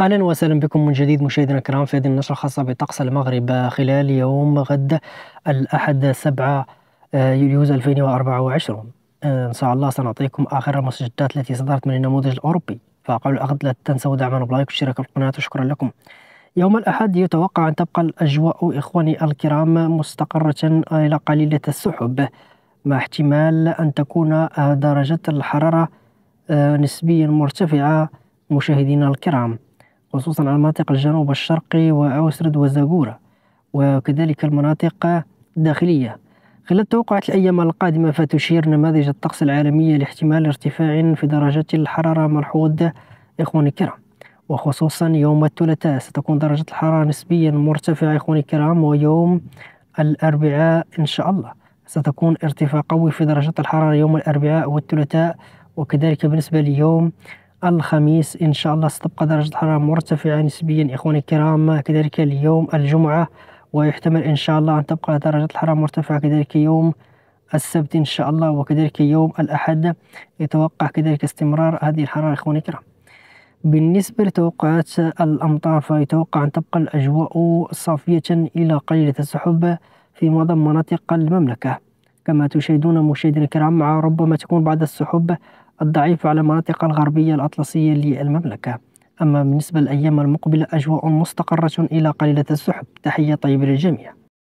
اهلا وسهلا بكم من جديد مشاهدينا الكرام في هذه النشره الخاصه بطقس المغرب خلال يوم غد الاحد 7 يوليوز 2024 ان شاء الله سنعطيكم اخر المستجدات التي صدرت من النموذج الاوروبي فقبل الأخذ لا تنسوا دعمنا بلايك واشتراك القناه وشكرا لكم يوم الأحد يتوقع أن تبقى الأجواء إخواني الكرام مستقرة إلى قليلة السحب مع احتمال أن تكون درجة الحرارة آه، نسبيا مرتفعة مشاهدينا الكرام خصوصا على المناطق الجنوب الشرقي وأوسرد وزاغورة وكذلك المناطق الداخلية خلال التوقعات الأيام القادمة فتشير نماذج الطقس العالمية لاحتمال ارتفاع في درجات الحرارة ملحوظ إخواني الكرام وخصوصا يوم الثلاثاء ستكون درجة الحرارة نسبيا مرتفعة إخواني الكرام ويوم الأربعاء إن شاء الله ستكون ارتفاع قوي في درجة الحرارة يوم الأربعاء والثلاثاء وكذلك بالنسبة ليوم الخميس إن شاء الله ستبقى درجة الحرارة مرتفعة نسبيا إخواني الكرام كذلك اليوم الجمعة ويحتمل إن شاء الله أن تبقى درجة الحرارة مرتفعة كذلك يوم السبت إن شاء الله وكذلك يوم الأحد يتوقع كذلك استمرار هذه الحرارة إخواني الكرام بالنسبة لتوقعات الأمطار فيتوقع أن تبقى الأجواء صافية إلى قليلة السحب في معظم مناطق المملكة كما تشاهدون مشاهدينا الكرام مع ربما تكون بعض السحب الضعيفة على المناطق الغربية الأطلسية للمملكة أما بالنسبة للأيام المقبلة أجواء مستقرة إلى قليلة السحب تحية طيبة للجميع